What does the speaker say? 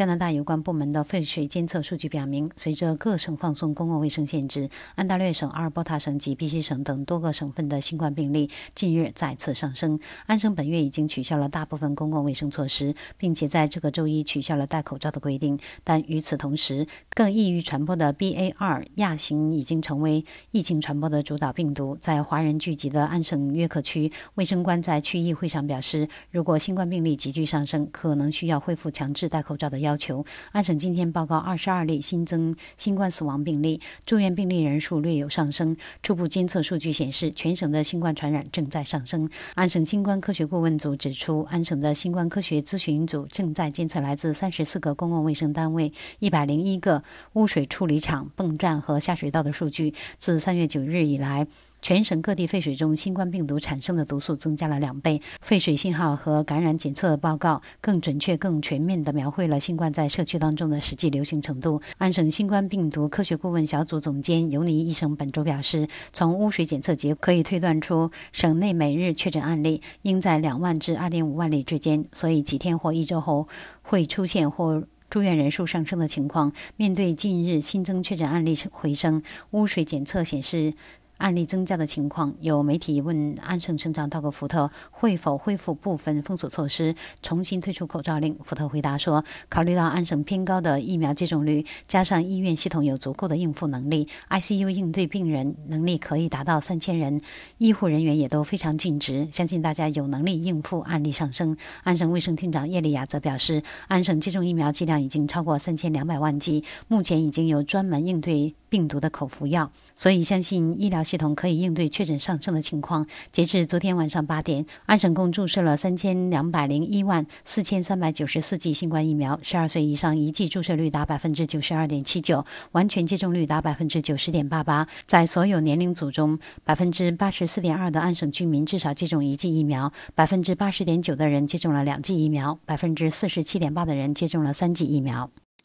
加拿大有关部门的废水监测数据表明，随着各省放松公共卫生限制，安大略省、阿尔伯塔省及不列省等多个省份的新冠病例近日再次上升。安省本月已经取消了大部分公共卫生措施，并且在这个周一取消了戴口罩的规定。但与此同时，更易于传播的 BA.2 亚型已经成为疫情传播的主导病毒。在华人聚集的安省约克区，卫生官在区议会上表示，如果新冠病例急剧上升，可能需要恢复强制戴口罩的要。要求，安省今天报告二十二例新增新冠死亡病例，住院病例人数略有上升。初步监测数据显示，全省的新冠传染正在上升。安省新冠科学顾问组指出，安省的新冠科学咨询组正在监测来自三十四个公共卫生单位、一百零一个污水处理厂泵站和下水道的数据。自三月九日以来，全省各地废水中新冠病毒产生的毒素增加了两倍。废水信号和感染检测报告更准确、更全面地描绘了新冠。在社区当中的实际流行程度。安省新冠病毒科学顾问小组总监尤尼医生本周表示，从污水检测结果可以推断出，省内每日确诊案例应在两万至二点五万例之间，所以几天或一周后会出现或住院人数上升的情况。面对近日新增确诊案例回升，污水检测显示。案例增加的情况，有媒体问安省省长道格·福特会否恢复部分封锁措施，重新推出口罩令。福特回答说，考虑到安省偏高的疫苗接种率，加上医院系统有足够的应付能力，ICU 应对病人能力可以达到三千人，医护人员也都非常尽职，相信大家有能力应付案例上升。安省卫生厅长叶利亚则表示，安省接种疫苗剂量已经超过三千两百万剂，目前已经有专门应对。病毒的口服药，所以相信医疗系统可以应对确诊上升的情况。截至昨天晚上八点，安省共注射了三千两百零一万四千三百九十四剂新冠疫苗。十二岁以上一剂注射率达百分之九十二点七九，完全接种率达百分之九十点八八。在所有年龄组中，百分之八十四点二的安省居民至少接种一剂疫苗，百分之八十点九的人接种了两剂疫苗，百分之四十七点八的人接种了三剂疫苗。